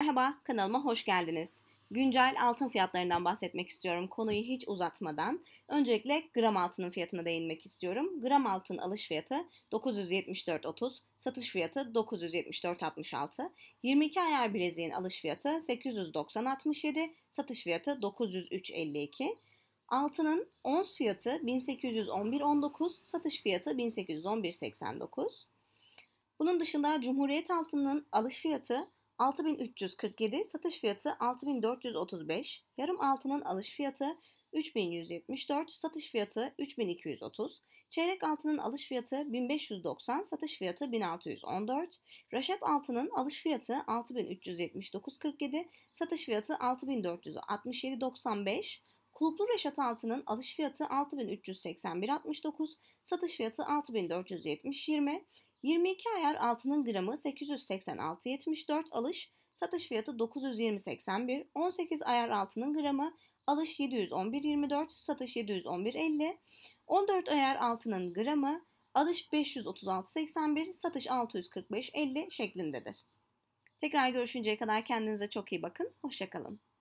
Merhaba, kanalıma hoş geldiniz. Güncel altın fiyatlarından bahsetmek istiyorum konuyu hiç uzatmadan. Öncelikle gram altının fiyatına değinmek istiyorum. Gram altın alış fiyatı 974.30, satış fiyatı 974.66, 22 ayar bileziğin alış fiyatı 890.67, satış fiyatı 903.52. Altının ons fiyatı 1811.19, satış fiyatı 1811.89. Bunun dışında Cumhuriyet altının alış fiyatı 6347, satış fiyatı 6435, yarım altının alış fiyatı 3174, satış fiyatı 3230, çeyrek altının alış fiyatı 1590, satış fiyatı 1614, raşat altının alış fiyatı 6379.47, satış fiyatı 6467.95, Kulplu Reşat Altın'ın alış fiyatı 6381.69, satış fiyatı 6470.20, 22 ayar altının gramı 886.74 alış, satış fiyatı 920.81, 18 ayar altının gramı alış 711.24, satış 711.50, 14 ayar altının gramı alış 536.81, satış 645.50 şeklindedir. Tekrar görüşünceye kadar kendinize çok iyi bakın, hoşçakalın.